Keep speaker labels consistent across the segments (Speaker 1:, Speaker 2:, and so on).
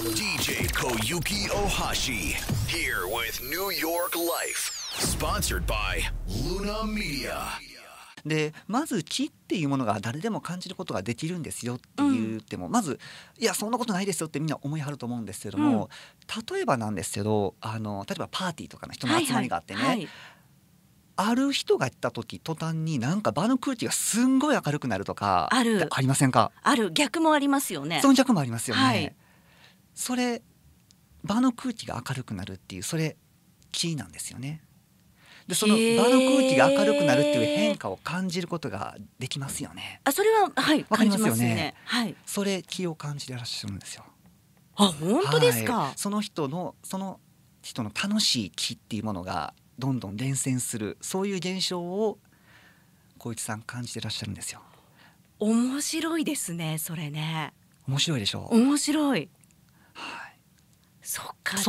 Speaker 1: DJ Koyuki Ohashi here with New York Life, sponsored by
Speaker 2: Luna Media. でまず木っていうものが誰でも感じることができるんですよって言っても、うん、まずいやそんなことないですよってみんな思いはると思うんですけども、うん、例えばなんですけどあの例えばパーティーとかの人の集まりがあってね、はいはいある人が行った時途端になんか場の空気がすんごい明るくなるとかありませんか
Speaker 1: ある逆もありますよねその逆もありますよね、はい、
Speaker 2: それ場の空気が明るくなるっていうそれキーなんですよね。でその場の空気が明るくなるっていう変化を感じることができますよね。あそれははいわかりますよね。ねはい。それ気を感じてらっしゃるんですよ。あ本当ですか、はい。その人のその人の楽しい気っていうものがどんどん伝染するそういう現象を光一さん感じてらっしゃるんですよ。
Speaker 1: 面白いですねそれね。
Speaker 2: 面白いでしょ
Speaker 1: う。面白い。はい
Speaker 2: そ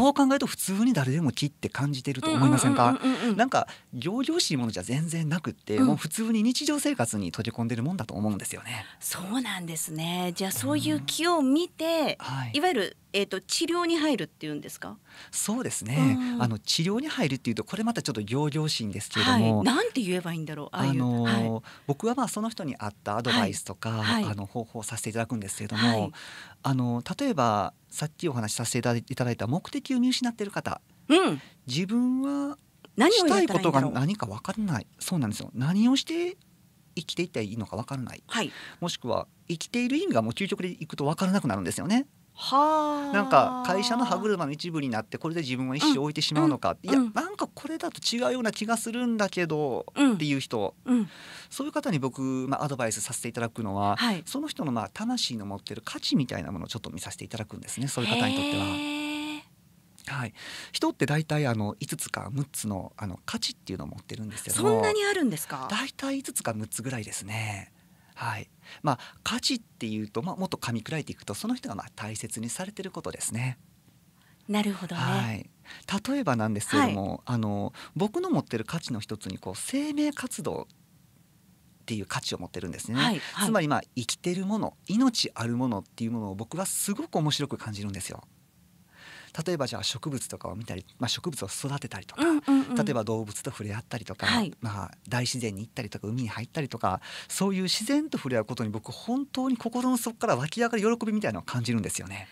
Speaker 2: う考えると普通に誰でも木って感じてると思いませんかなんか行々しいものじゃ全然なくって、うん、もう普通に日常生活に取り込んでるもんだと思うんですよね。
Speaker 1: そうなんですねじゃあそういう木を見て、うんはい、いわゆるえーと、治療に入るっていうんですか
Speaker 2: そうですね、うん、あの治療に入るっていうとこれまたちょっと行々しいんですけれども、はい、な
Speaker 1: んて言えばいいんだろうあのは
Speaker 2: い、僕はまあその人に合ったアドバイスとか、はい、あの方法をさせていただくんですけれども、あの例えばさっきお話しさせていただいたただいた目的を見失っている方、うん、自分はしたいことが何か分からないそうなんですよ何をして生きていったらいいのか分からない、はい、もしくは生きている意味がもう究極でいくと分からなくなるんですよね。
Speaker 1: はなんか会社
Speaker 2: の歯車の一部になってこれで自分は一生置いてしまうのか、うん、いや、うん、なんかこれだと違うような気がするんだけど、うん、っていう人、うん、そういう方に僕、まあ、アドバイスさせていただくのは、はい、その人のまあ魂の持ってる価値みたいなものをちょっと見させていただくんですねそういう方にとっては。はい、人って大体あの5つか6つのあの価値っていうのを持ってるんですけどそんなにあるんですか大体5つか6つぐらいですね。はいまあ、価値っていうと、まあ、もっと噛み砕いていくとその人がまあ大切にされてることですね。なるほど、ね、はい、例えばなんですけれども、はい、あの僕の持ってる価値の一つにこう生命活動っていう価値を持ってるんですね、はいはい、つまりまあ生きてるもの命あるものっていうものを僕はすごく面白く感じるんですよ。例えばじゃあ植物とかを見たり、まあ、植物を育てたりとか、うんうん、例えば動物と触れ合ったりとか、はい、まあ、大自然に行ったりとか海に入ったりとかそういう自然と触れ合うことに僕本当に心の底から湧き上がる喜びみたいなのを感じるんですよね。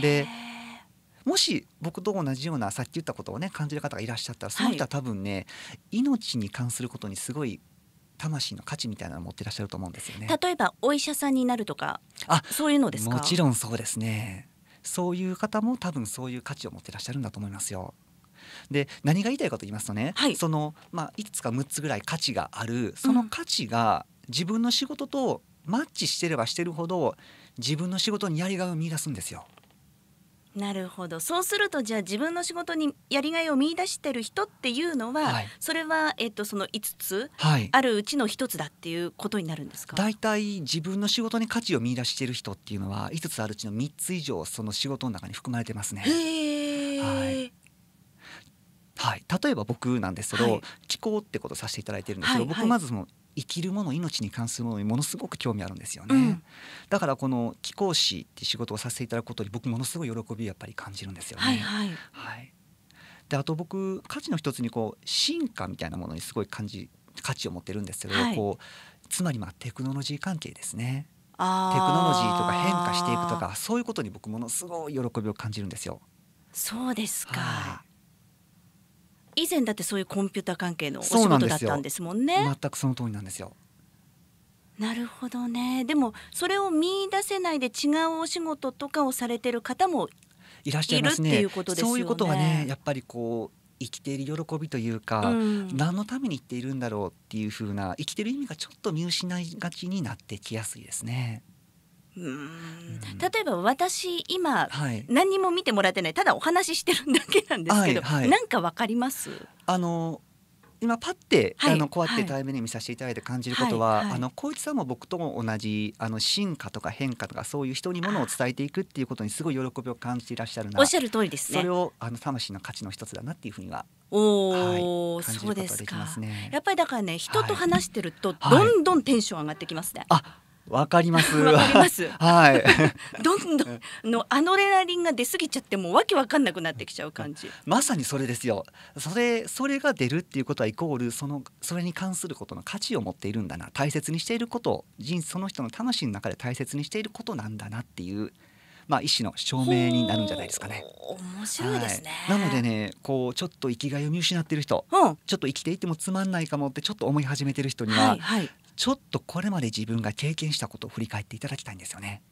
Speaker 2: でもし僕と同じようなさっき言ったことをね感じる方がいらっしゃったらその人は多分ね、はい、命に関することにすごい魂の価値みたいなの持っていらっしゃると思うんですよね。
Speaker 1: 例えばお医者さんになるとか、あ、そういうのですもちろ
Speaker 2: んそうですね。そういう方も多分そういう価値を持ってらっしゃるんだと思いますよ。で何が言いたいかと言いますとね、はい、そのまあ、いくつか6つぐらい価値があるその価値が自分の仕事とマッチしてればしてるほど自分の仕事にやりがいを見出すんですよ。
Speaker 1: なるほどそうするとじゃあ自分の仕事にやりがいを見出してる人っていうのは、はい、それは、えっと、その5つあるうちの1つだっていうことになるんですか、
Speaker 2: 大体自分の仕事に価値を見出してる人っていうのは5つあるうちの3つ以上その仕事の中に含まれてますね。はいはい、例えば僕なんですけど、はい、気候ってことさせていただいてるんですけど、はい僕まずその生きるもの命に関するものにものすごく興味あるんですよね、うん、だからこの気候師って仕事をさせていただくことに僕ものすごい喜びをやっぱり感じるんですよね。はい、はいはい、であと僕価値の一つにこう進化みたいなものにすごい感じ価値を持ってるんですけど、はい、こうつまりまあテクノロジー関係ですね。
Speaker 1: あテクノロジーとか変化していくと
Speaker 2: かそういうことに僕ものすごい喜びを感じるんですよ。
Speaker 1: そうですか、以前だってそういうコンピューター関係のお仕事だったんですもんね。ん
Speaker 2: 全くその通りなんですよ。
Speaker 1: なるほどね。でもそれを見出せないで違うお仕事とかをされてる方も
Speaker 2: いらっしゃいますね。いうすねそういうことはね、やっぱりこう生きている喜びというか、うん、何のために生きているんだろうっていうふうな生きてる意味がちょっと見失いがちになってきやすいですね。
Speaker 1: 例えば私今、はい、何も見てもらってないただお話ししてるだけなんですけど、はいはい、なんかわかりま
Speaker 2: すあの今パッて、はい、あのこうやって対面で見させていただいて感じることは、はいはい、あの光一さんも僕と同じあの進化とか変化とかそういう人にものを伝えていくっていうことにすごい喜びを感じていらっしゃるなおっしゃる通りですねそれをあの魂の価値の一つだなっていうふうには
Speaker 1: おはい、感じることができますねやっぱりだからね人と話してると、どんどんテンション上がってきますね、あ
Speaker 2: わかります。わかります。はい。どんどん
Speaker 1: のアドレナリンが出過ぎちゃってもうわけわかんなくなってきちゃう感じ。
Speaker 2: まさにそれですよ。それそれが出るっていうことはイコールそのそれに関することの価値を持っているんだな、大切にしていること人その人の魂の中で大切にしていることなんだなっていう。まあ、意思の証明になるんじゃないですかね。面白いですね、はい、なのでねこうちょっと生きがいを見失ってる人、うん、ちょっと生きていてもつまんないかもってちょっと思い始めてる人には、はいはい、ちょっとこれまで自分が経験したことを振り返っていただきたいんですよね。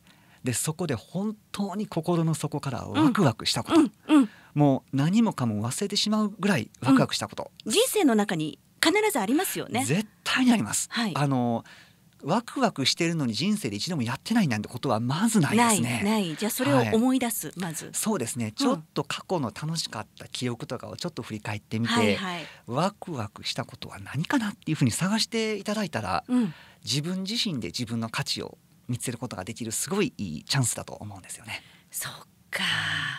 Speaker 2: でそこで本当に心の底からワクワクしたこと、うんうん、もう何もかも忘れてしまうぐらいワクワクしたこと、うん、
Speaker 1: 人生の中に必ずありますよね絶対にあります、はい、あ
Speaker 2: のワクワクしてるのに人生で一度もやってないなんてことはまずないですね。な
Speaker 1: いじゃあそれを思い出
Speaker 2: す、はい、まずそうですねちょっと過去の楽しかった記憶とかをちょっと振り返ってみて、はいはい、ワクワクしたことは何かなっていうふうに探していただいたら、うん、自分自身で自分の価値を見つけることができるすごいいいチャンスだと思うんですよね。
Speaker 1: そっか、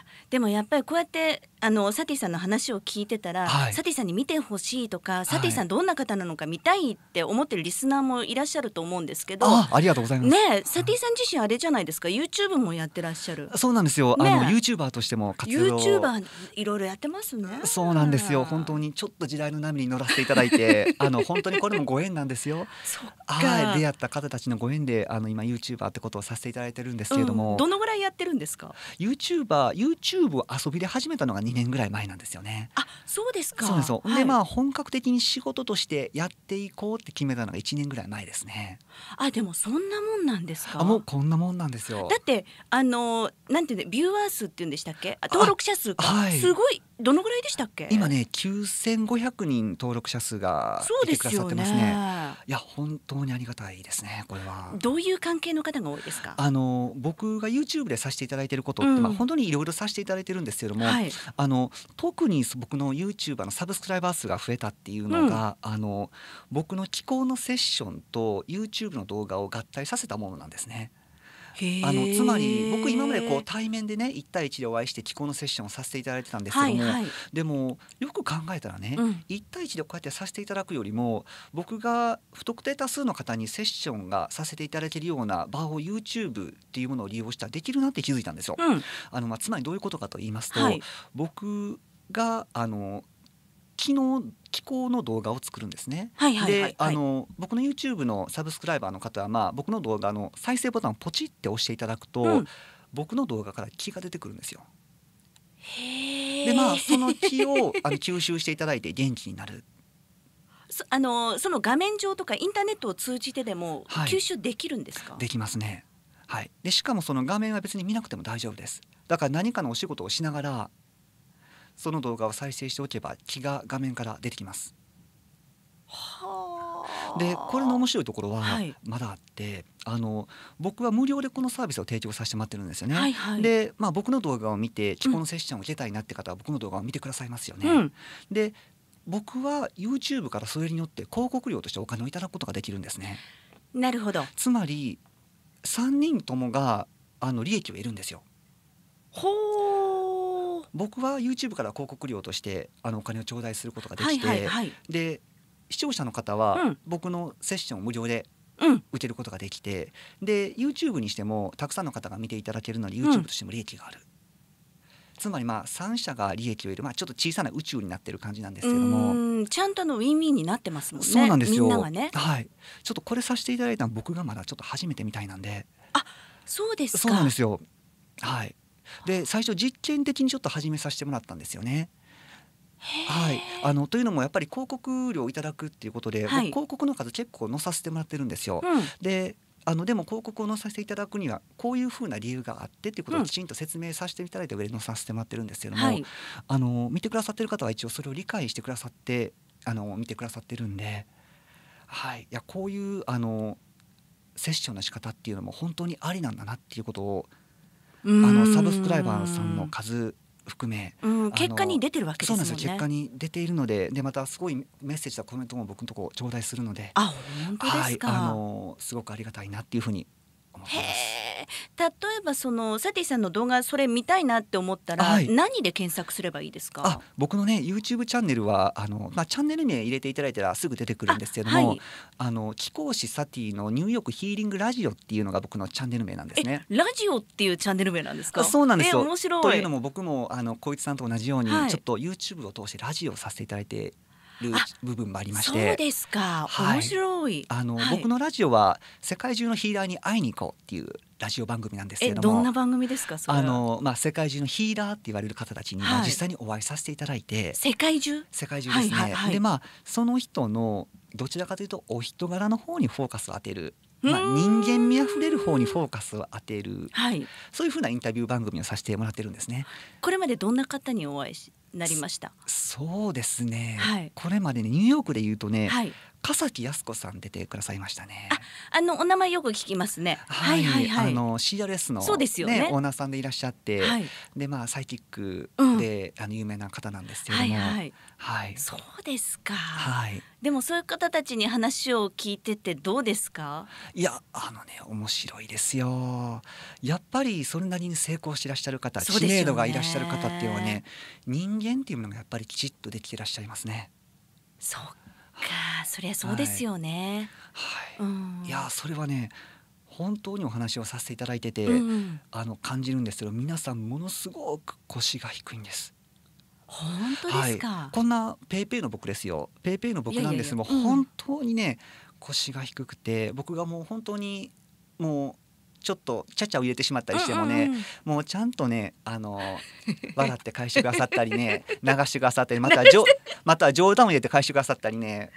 Speaker 1: うんでもやっぱりこうやってあのサティさんの話を聞いてたら、はい、サティさんに見てほしいとか、サティさんどんな方なのか見たいって思ってるリスナーもいらっしゃると思うんですけどありがとうございます、ね、サティさん自身あれじゃないですか YouTube もやってらっしゃるそ
Speaker 2: うなんですよ、ね、あの YouTuber としても活動 YouTuber
Speaker 1: いろいろやってますねそうなんです
Speaker 2: よ本当にちょっと時代の波に乗らせていただいて あの本当にこれもご縁なんですよはい出会った方たちのご縁であの今 YouTuber ってことをさせていただいてるんですけれども、うん、どの
Speaker 1: ぐらいやってるんです
Speaker 2: か YouTuber YouTube ューブを遊びで始めたのが2年ぐらい前なんですよね。あそうですかそうです、はい、でまあ本格的に仕事としてやっていこうって決めたのが1年ぐらい前ですね。あでも
Speaker 1: そんなもんなんです
Speaker 2: かあもうこんなもんなんですよ。だっ
Speaker 1: てあのなんていうビューワー数っていうんでしたっけ登録者数か、はい、すごいどのぐらいでしたっけ今
Speaker 2: ね9500人登録者数が来てくださってますね。いや本当にありがたいですねこれは。
Speaker 1: どういう関係の方が多いですか
Speaker 2: あの僕が YouTube でさせていただいてることって、うん、まあ本当にいろいろさせていたただいてるんですけども、はい、あの特に僕の YouTuber のサブスクライバー数が増えたっていうのが、うん、あの僕の気候のセッションと YouTube の動画を合体させたものなんですね。あのつまり僕今までこう対面でね1対1でお会いして気候のセッションをさせていただいてたんですけども、はいはい、でもよく考えたらね、うん、1対1でこうやってさせていただくよりも僕が不特定多数の方にセッションがさせていただけるような場を YouTube っていうものを利用したらできるなって気づいたんですよ。うん、あのまあ、つまりどういうことかと言いますと、はい、僕があの気の気候の動画を作るんですね。はいはいはい、で、あの僕の YouTube のサブスクライバーの方はまあ僕の動画の再生ボタンをポチって押していただくと、うん、僕の動画から気が出てくるんですよ。でまあその気をあの吸収していただいて元気になる。
Speaker 1: そあのその画面上とかインターネットを通じてで
Speaker 2: も吸収できるんですか、はい、できますね。はい、でしかもその画面は別に見なくても大丈夫です。だから何かのお仕事をしながらその動画を再生しておけば気が画面から出てきます。でこれの面白いところはまだあって、はい、あの僕は無料でこのサービスを提供させてもらってるんですよね。はいはい、で、まあ、僕の動画を見て既婚のセッションを受けたいなって方は僕の動画を見てくださいますよね。うん、で僕は YouTube からそれによって広告料としてお金をいただくことができるんですね。なるほどつまり3人ともがあの利益を得るんですよ。ほ僕は YouTube から広告料としてあのお金を頂戴することができて、はいはい、で視聴者の方は僕のセッションを無料で受けることができて、うん、で YouTube にしてもたくさんの方が見ていただけるので YouTube としても利益がある。うん、つまりまあ3社が利益を得る、まあ、ちょっと小さな宇宙になってる感じなんですけども
Speaker 1: ちゃんとのウィンウィンになってますもんねそうなんですよみ、ね、は
Speaker 2: い、ちょっとこれさせていただいたの僕がまだちょっと初めてみたいなんであそうですそうなんですよはいで最初実験的にちょっと始めさせてもらったんですよね。はい、あのというのもやっぱり広告料をいただくっていうことで、はい、広告の数結構載させてもらってるんですよ。うん、であのでも広告を載させていただくにはこういうふうな理由があってっていうことをきちんと説明させていただいて上に載させてもらってるんですけども、はい、あの見てくださってる方は一応それを理解してくださってあの見てくださってるんで、はい、いやこういうあのセッションの仕方っていうのも本当にありなんだなっていうことをあのサブスクライバーさんの数含め、うん、結果に出てるわけ、ですね、結果に出ているので、でまたすごいメッセージやコメントも僕のとこ頂戴するので、
Speaker 1: あ、本当ですか。はい、あ
Speaker 2: のすごくありがたいなっていうふうに
Speaker 1: 思ってます。例えばそのサティさんの動画それ見たいなって思ったら、はい、何で検索すればいいですか
Speaker 2: 僕のね YouTube チャンネルはあの、まあ、チャンネル名入れていただいたらすぐ出てくるんですけども、はい、あの貴公子サティのニューヨークヒーリングラジオっていうのが僕のチャンネル名なんですね。
Speaker 1: ラジオっていうチャンネル名なんですかそうなんですよ面白いというのも
Speaker 2: 僕もあの小一さんと同じように、はい、ちょっと YouTube を通してラジオをさせていただいてる部分もありましてそうです
Speaker 1: か、面白いあの、はい、僕のラ
Speaker 2: ジオは世界中のヒーラーに会いに行こうっていうラジオ番組なんですけどもどんな
Speaker 1: 番組ですかあ
Speaker 2: の、まあ、世界中のヒーラーって言われる方たちに、実際にお会いさせていただいて、世界中世界中ですね、はいはいはい、でまあその人のどちらかというとお人柄の方にフォーカスを当てるまあ、人間味あふれる方にフォーカスを当てる、はい、そういうふうなインタビュー番組をさせてもらってるんですね。
Speaker 1: これまでどんな方にお会いしなりました
Speaker 2: そうですね、はい、これまで、にニューヨークで言うとね、はい、笠木靖子さん出てくださいましたね
Speaker 1: あのお名前よく聞きますねはい、はい、はい、あ
Speaker 2: の CRS の、そうですよねオーナーさんでいらっしゃって、でまあサイキックで、うん、あの有名な方なんですけれどもはいそうですかはい
Speaker 1: でもそういう方たちに話を聞いててどうですか
Speaker 2: いやあのね面白いですよやっぱりそれなりに成功していらっしゃる方、知名度がいらっしゃる方っていうのはね人間っていうのがやっぱりきちっとできてらっしゃいますね。そうか、
Speaker 1: そりゃそうですよね。はい。はいうん、いや
Speaker 2: それはね。本当にお話をさせていただいてて、うんあの感じるんですけど皆さんものすごく腰が低いんです本当ですか、はい、こんなペイペイの僕ですよペイペイの僕なんですも本当にね、うん、腰が低くて僕がもう本当にもうちょっとちゃちゃを入れてしまったりしてもね、うんうんもうちゃんとねあの 笑って返してくださったりね流してくださったりまたじょまた冗談を入れて返してくださったりね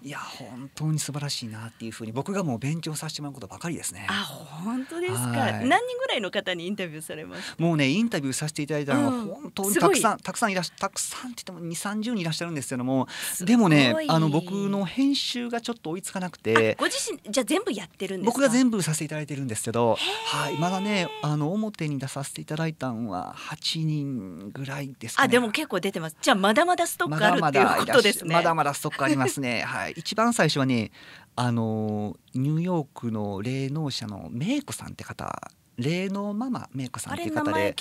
Speaker 2: いや本当に素晴らしいなっていうふうに僕がもう勉強させてもらうことばかりですね。あ
Speaker 1: 本当ですか、はい、何人ぐらいの方にインタビューされま
Speaker 2: すもうねインタビューさせていただいたのは本当にたくさん、うん、たくさんいらっしゃたくさんって言っても2三3 0人いらっしゃるんですけどもでもねあの僕の編集がちょっと追いつかなくて
Speaker 1: ご自身じゃ全部やってるんです僕が全
Speaker 2: 部させていただいてるんですけど、はい、まだねあの表に出させていただいたのは8人ぐらいですか、ね、あ
Speaker 1: でも結構出てますじゃまだまだストックあるっていうことですね
Speaker 2: まだまだストックありますねはいい、一番最初はねあのニューヨークの霊能者のメイコさんって方霊能ママメイコさんっていう方で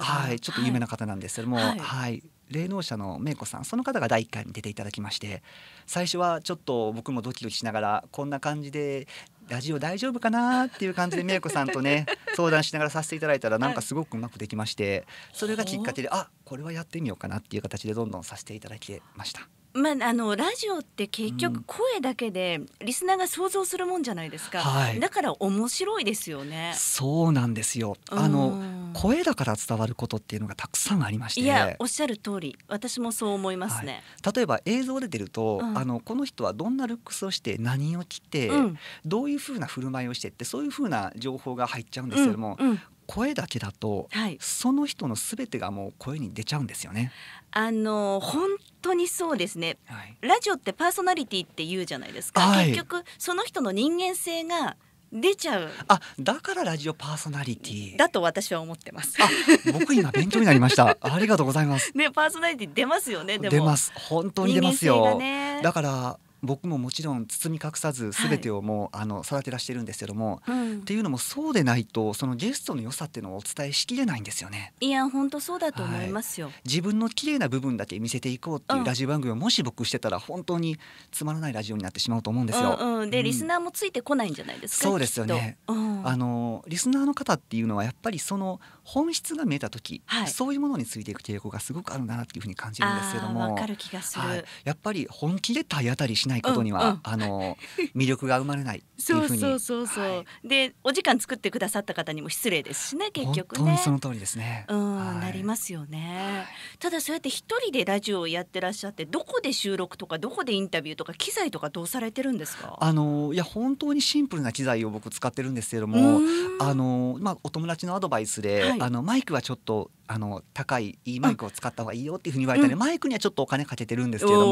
Speaker 2: はい、ちょっと有名な方なんですけども、はい、はい、霊能者のメイコさんその方が第1回に出ていただきまして最初はちょっと僕もドキドキしながらこんな感じでラジオ大丈夫かなっていう感じでメイコさんとね 相談しながらさせていただいたらなんかすごくうまくできまして、それがきっかけであこれはやってみようかなっていう形でどんどんさせていただきました。
Speaker 1: まあ、あのラジオって結局声だけでリスナーが想像するもんじゃないですか、うんはい、だから面白いですよね
Speaker 2: そうなんですよあの、声だから伝わることっていうのがたくさんありましていやおっ
Speaker 1: しゃる通り私もそう思いますね、
Speaker 2: はい、例えば映像で出ると、うん、あのこの人はどんなルックスをして何を着て、うん、どういうふうな振る舞いをしてってそういうふうな情報が入っちゃうんですけども、うんうん声だけだと、はい、その人のすべてがもう声に出ちゃうんですよね。
Speaker 1: あの
Speaker 2: 本当
Speaker 1: にそうですね、はい、ラジオってパーソナリティって言うじゃないですか、はい、結局その人の人間性が出ちゃう
Speaker 2: あだからラジオパーソナリティだ
Speaker 1: と私は思ってますあ
Speaker 2: 僕今勉強になりました ありがとうございます
Speaker 1: ねパーソナリティ出ますよね出ます
Speaker 2: 本当に出ますよ、ね、だから僕ももちろん包み隠さず全てをもう、はい、あの育て出してるんですけども、うん、っていうのもそうでないとそのゲストの良さっていうのをお伝えしきれないんですよね。
Speaker 1: いや本当そうだと思いますよ、はい、
Speaker 2: 自分の綺麗な部分だけ見せていこうっていうラジオ番組をもし僕してたら本当につまらないラジオになってしまうと思うんですよ。うんうん、で、うん、リスナ
Speaker 1: ーもついてこないんじゃないですか。そうですよね。うん、あ
Speaker 2: のリスナーの方っていうのはやっぱりその本質が見えた時、はい、そういうものについていく傾向がすごくあるなっていうふうに感じるんですけども、わかる気がする、やっぱり本気で体当たりしないないことには、あの魅力が生まれないっていうふうに。そう
Speaker 1: そうそうそう。でお時間作ってくださった方にも失礼ですしね結局
Speaker 2: ね。その通りですね。
Speaker 1: うん、なりますよね。ただそうやって一人でラジオをやってらっしゃってどこで収録とかどこでインタビューとか機材とかどうされてるんですか。
Speaker 2: あのいや本当にシンプルな機材を僕使ってるんですけれども、あのまあお友達のアドバイスで、あのマイクはちょっとあの高いいいマイクを使った方がいいよっていうふうに言われたのうん、マイクにはちょっとお金かけてるんですけれど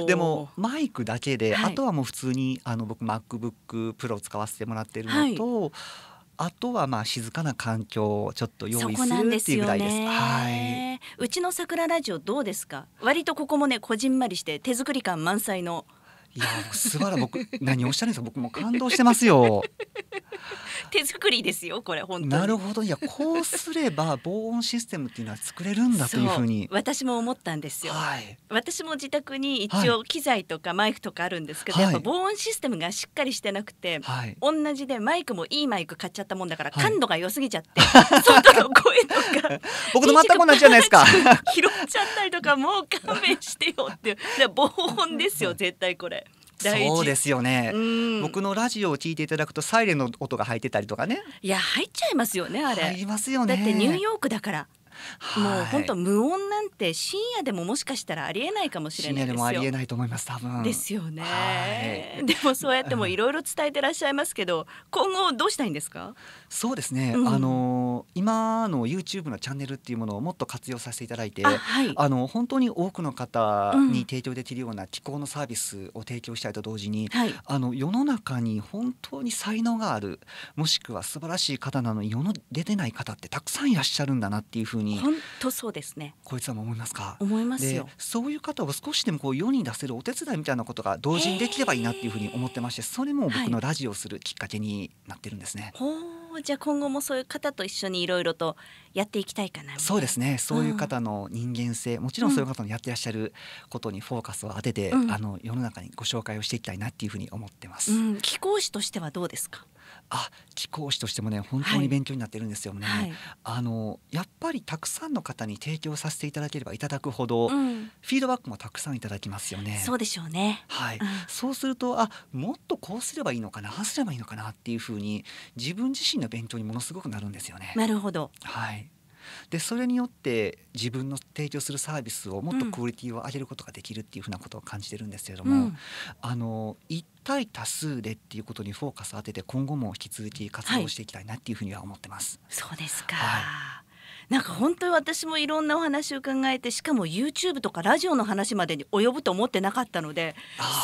Speaker 2: もでもマイクだけで、はい、あとはもう普通にあの僕 MacBookPro を使わせてもらってるのと。はいあとはまあ静かな環境をちょっと用意するっていうぐらいです。は
Speaker 1: い。うちの桜ラジオどうですか。割とここもねこじんまりして手作り感満載の。
Speaker 2: いや素晴ら僕何おっしゃるんですか。僕も感動してますよ。
Speaker 1: 手作りですよこれ本当なるほ
Speaker 2: どいやこうすれば 防音システムっていうのは作れるんだというふうに
Speaker 1: 私も思ったんですよ、はい、私も自宅に一応機材とかマイクとかあるんですけど、はい、やっぱ防音システムがしっかりしてなくて、はい、同じでマイクもいいマイク買っちゃったもんだから感度が良すぎちゃって、はい、外の
Speaker 2: 声とか 僕と全く同じじゃないですか拾っ
Speaker 1: ちゃったりとかもう勘弁してよっていう防音ですよ絶対これそうで
Speaker 2: すよね、うん、僕のラジオを聞いていただくとサイレンの音が入ってたりとかね
Speaker 1: いや入っちゃいますよねあれ入りますよねだってニューヨークだからもう本当無音なんて深夜でももしかしたらありえないかもしれないですよ。深夜でもありえ
Speaker 2: ないと思います多分。です
Speaker 1: よね。でもそうやってもいろいろ伝えてらっしゃいますけど、今後どうしたいんですか？
Speaker 2: そうですね、うん、あの今の YouTube のチャンネルっていうものをもっと活用させていただいてあ、はい、あの本当に多くの方に提供できるような気候のサービスを提供したいと同時に、はい、あの世の中に本当に才能があるもしくは素晴らしい方なのに世の出てない方ってたくさんいらっしゃるんだなっていうふうに本
Speaker 1: 当そうですね
Speaker 2: こいつは思いますか思いますよそういう方を少しでもこう世に出せるお手伝いみたいなことが同時にできればいいなっていうふうに思ってましてそれも僕のラジオをするきっかけになってるんですね。
Speaker 1: はいじゃあ今後もそういう方と一緒にいろいろとやっていきたいかなそうですねそういう方
Speaker 2: の人間性、うん、もちろんそういう方のやってらっしゃることにフォーカスを当てて、うん、あの世の中にご紹介をしていきたいなっていうふうに思ってます、うん、気候師としてはどうですかあ気候士としてもね本当に勉強になってるんですよね、はい、あのやっぱりたくさんの方に提供させていただければいただくほど、うん、フィードバックもたくさんいただきますよねそうでしょうねはい、うん、そうするとあもっとこうすればいいのかなああすればいいのかなっていうふうに自分自身の勉強にものすごくなるんですよねなるほどはいでそれによって自分の提供するサービスをもっとクオリティを上げることができるっていうふうなことを感じてるんですけれども、うん、あの一体多数でっていうことにフォーカスを当てて今後も引き続き活動していきたいなっていうふうには思ってます。はい、そうですか、はい
Speaker 1: なんか本当に私もいろんなお話を考えてしかも YouTube とかラジオの話までに及ぶと思ってなかったので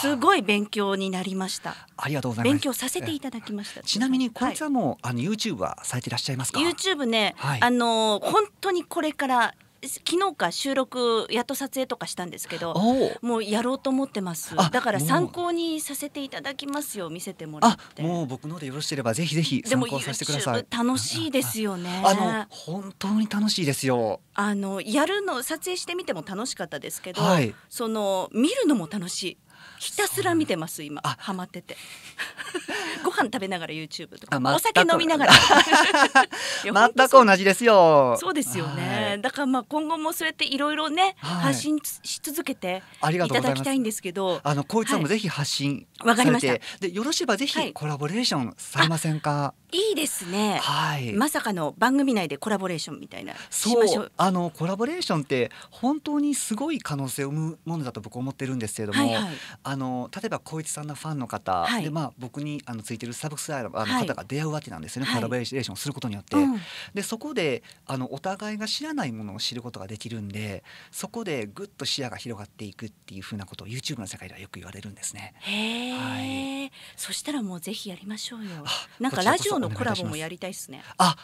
Speaker 1: すごい勉強になりました
Speaker 2: ありがとうございます勉強させていただきましたちなみにこいつはもう、はい、あの YouTube はされていらっしゃいます
Speaker 1: か YouTube ね、はい、あの本当にこれから昨日か収録やっと撮影とかしたんですけどもうやろうと思ってますだから参考にさせていただきますよ見せてもらって
Speaker 2: もう僕のでよろしければぜひぜひ参考させてください
Speaker 1: 楽しいですよねあの本
Speaker 2: 当に楽しいですよ
Speaker 1: あのやるの撮影してみても楽しかったですけど、はい、その見るのも楽しいひたすら見てます今ハマってて ご飯食べながら YouTube とかお酒飲みながら
Speaker 2: 全く同じですよそうで
Speaker 1: すよね、はい、だからまあ今後もそうやっていろいろね、はい、発信し続けていただきたいんですけどあの光一さんもぜひ
Speaker 2: 発信わ、はい、かりました
Speaker 1: でよろしればぜひコ
Speaker 2: ラボレーションされませんか、
Speaker 1: いいですね、はい、まさかの番組内でコラボレーションみたいなそう
Speaker 2: あのコラボレーションって本当にすごい可能性を生むものだと僕思ってるんですけれども、はいはいあの例えば光一さんのファンの方、はい、でまあ僕にあのついてるサブスタイルの方が出会うわけなんですよね、はい、コラボレーションすることによって、うん、でそこであのお互いが知らないものを知ることができるんでそこでぐっと視野が広がっていくっていうふうなことを YouTube の世界ではよく言われるんですね。
Speaker 1: はい、そしたらもうぜひやりましょうよ。なんかラジオのコラボもやりたいですね。
Speaker 2: あ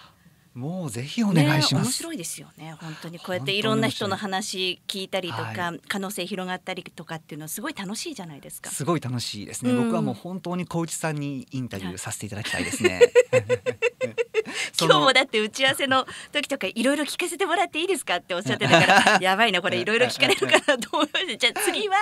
Speaker 2: もうぜひお願いします、ね、面
Speaker 1: 白いですよね本当にこうやっていろんな人の話聞いたりとか、はい、可能性広がったりとかっていうのはすごい楽しいじゃないですかす
Speaker 2: ごい楽しいですね、僕はもう本当に小内さんにインタビューさせていただきたいですね、は い今日もだっ
Speaker 1: て打ち合わせの時とかいろいろ聞かせてもらっていいですかっておっしゃってたから やばいなこれいろいろ聞かれるからと思いました じゃあ次は、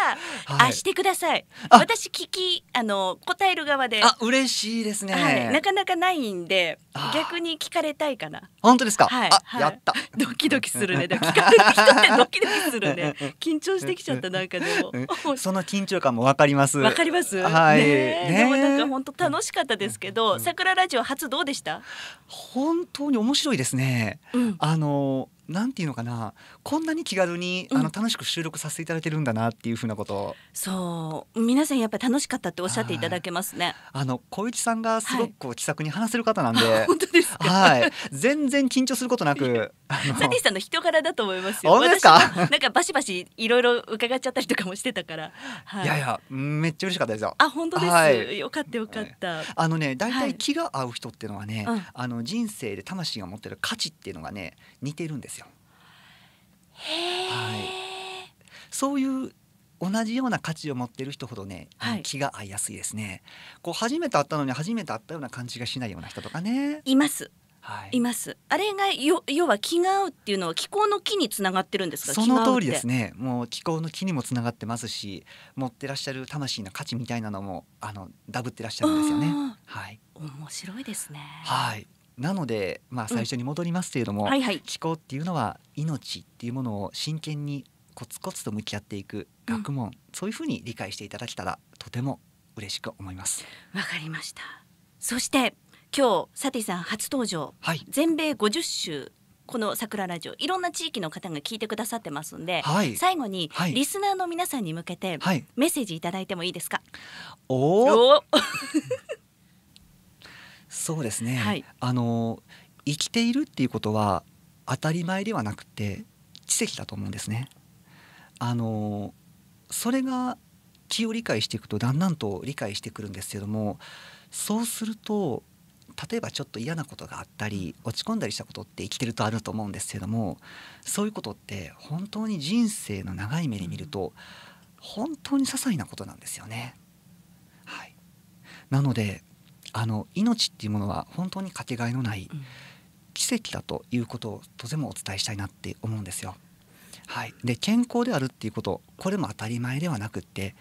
Speaker 1: はい、あしてください私聞きあの答える側であ嬉しいですね、はい、なかなかないんで逆に聞かれたいかな
Speaker 2: 本当ですか、はい、はい、やったドキドキするね聞かれる人ってドキドキするね
Speaker 1: 緊張してきちゃったなんかで
Speaker 2: も その緊張感もわかりますわかりますはいねねでもなんか
Speaker 1: 本当楽しかったですけど桜ラジオ初どうでした
Speaker 2: 本本当に面白いですね。うん、あのなんていうのかなこんなに気軽に、あの楽しく収録させていただいてるんだなっていうふうなこと
Speaker 1: そう皆さんやっぱり楽しかったっておっしゃっていただけますね、はい、
Speaker 2: あの小一さんがすごく気さくに話せる方なんで、はい、本当ですはい全然緊張することなくサティさん
Speaker 1: の人柄だと思いますよ本当ですかなんかバシバシいろいろ伺っちゃったりとかもしてたから、はい、いやいや
Speaker 2: めっちゃ嬉しかったですよあ本当です、はい、よ
Speaker 1: かったよかった
Speaker 2: あのね大体気が合う人っていうのはね、うん、あの人生で魂が持ってる価値っていうのがね似てるんですよはい、そういう同じような価値を持っている人ほどね、はい、気が合いやすいですねこう初めて会ったのに初めて会ったような感じがしないような人とかねいますはい、いますあれがよ要は気
Speaker 1: が合うっていうのは気候の木につながってるんですかその通りですね
Speaker 2: もう気候の木にもつながってますし持ってらっしゃる魂の価値みたいなのもあのダブってらっしゃるんですよねは
Speaker 1: い面白いですねはい
Speaker 2: なので、まあ、最初に戻りますけれども、うんはいはい、気候っていうのは命っていうものを真剣にコツコツと向き合っていく学問、うん、そういうふうに理解していただけたらとても嬉しく思います。
Speaker 1: わかりましたそして今日サティさん初登場、はい、全米50州この桜ラジオいろんな地域の方が聞いてくださってますんで、はい、最後にリスナーの皆さんに向けてメッセージ頂いてもいいですか、はい、
Speaker 2: おお そうですね、はい、あの生きているっていうことは当たり前ではなくて奇跡だと思うんですね。あのそれが気を理解していくとだんだんと理解してくるんですけどもそうすると例えばちょっと嫌なことがあったり落ち込んだりしたことって生きてるとあると思うんですけどもそういうことって本当に人生の長い目で見ると本当に些細なことなんですよね。はい、なのであの命っていうものは本当にかけがえのない奇跡だということをとてもお伝えしたいなって思うんですよ。はい、で健康であるっていうことこれも当たり前ではなくって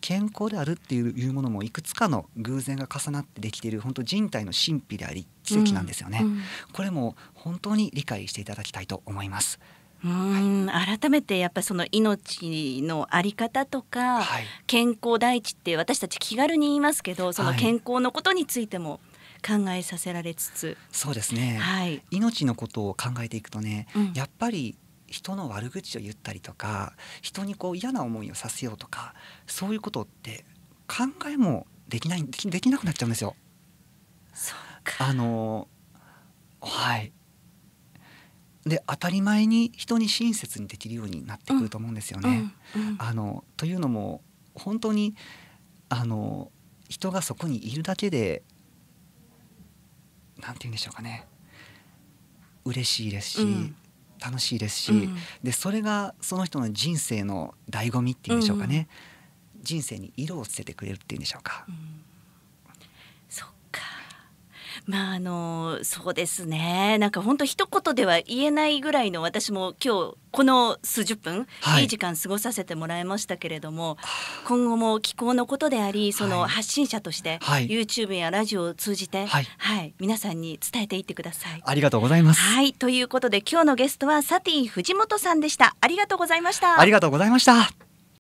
Speaker 2: 健康であるっていうものもいくつかの偶然が重なってできている本当人体の神秘であり奇跡なんですよね、うんうん、これも本当に理解していただきたいと思います
Speaker 1: うん、改めてやっぱりその命のあり方とか、はい、健康第一って私たち気軽に言いますけどその健康のことについても、考えさせられつつ、はい、
Speaker 2: そうですね、はい、命のことを考えていくとね、うん、やっぱり人の悪口を言ったりとか人にこう嫌な思いをさせようとかそういうことって考えもできないできなくなっちゃうんですよ。あのはいで当たり前に人に親切にできるようになってくると思うんですよね。うんうんうん、あのというのも本当にあの人がそこにいるだけで何て言うんでしょうかね嬉しいですし、楽しいですし、でそれがその人の人生の醍醐味っていうんでしょうかね、人生に色をつけてくれるっていうんでしょうか。
Speaker 1: まああのそうですねなんか本当一言では言えないぐらいの私も今日この数十分、はい、いい時間過ごさせてもらいましたけれども今後も気候のことでありその発信者として、はい、YouTube やラジオを通じて、はい、はい、皆さんに伝えていってください。
Speaker 2: ありがとうございます、は
Speaker 1: い、ということで今日のゲストはサティ藤本さんでしたありがとうございました。あり
Speaker 2: がとうございました